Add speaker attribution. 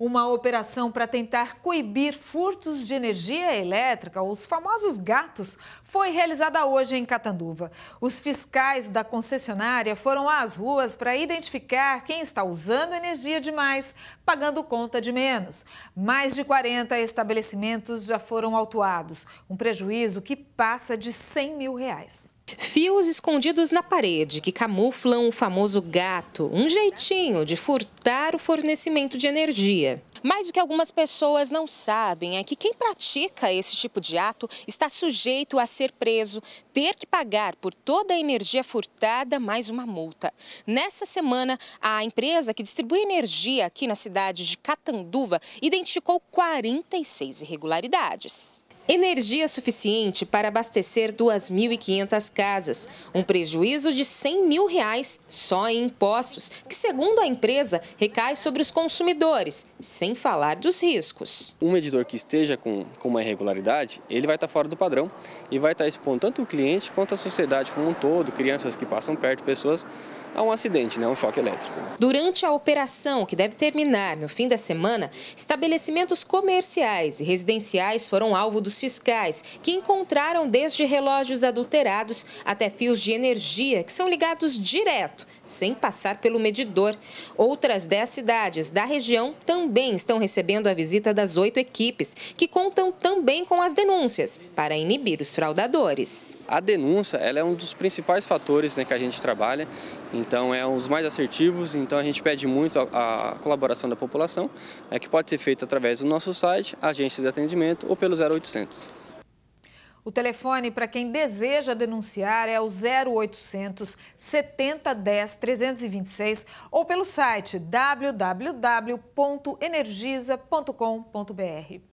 Speaker 1: Uma operação para tentar coibir furtos de energia elétrica, os famosos gatos, foi realizada hoje em Catanduva. Os fiscais da concessionária foram às ruas para identificar quem está usando energia demais, pagando conta de menos. Mais de 40 estabelecimentos já foram autuados, um prejuízo que passa de 100 mil reais.
Speaker 2: Fios escondidos na parede que camuflam o famoso gato, um jeitinho de furtar o fornecimento de energia. Mas o que algumas pessoas não sabem é que quem pratica esse tipo de ato está sujeito a ser preso, ter que pagar por toda a energia furtada mais uma multa. Nessa semana, a empresa que distribui energia aqui na cidade de Catanduva identificou 46 irregularidades. Energia suficiente para abastecer 2.500 casas, um prejuízo de 100 mil reais só em impostos, que segundo a empresa recai sobre os consumidores,
Speaker 3: sem falar dos riscos. Um medidor que esteja com, com uma irregularidade, ele vai estar tá fora do padrão e vai estar tá expondo tanto o cliente quanto a sociedade como um todo, crianças que passam perto, pessoas, a um acidente, né, um choque elétrico.
Speaker 2: Durante a operação, que deve terminar no fim da semana, estabelecimentos comerciais e residenciais foram alvo dos fiscais, que encontraram desde relógios adulterados até fios de energia, que são ligados direto, sem passar pelo medidor. Outras 10 cidades da região também estão recebendo a visita das oito equipes, que contam também com as denúncias para
Speaker 3: inibir os fraudadores. A denúncia ela é um dos principais fatores né, que a gente trabalha, então é um dos mais assertivos, então a gente pede muito a, a colaboração da população, é, que pode ser feita através do nosso site, agências de atendimento ou pelo 0800 integrantes.
Speaker 1: O telefone para quem deseja denunciar é o 0800 70 10 326 ou pelo site www.energisa.com.br.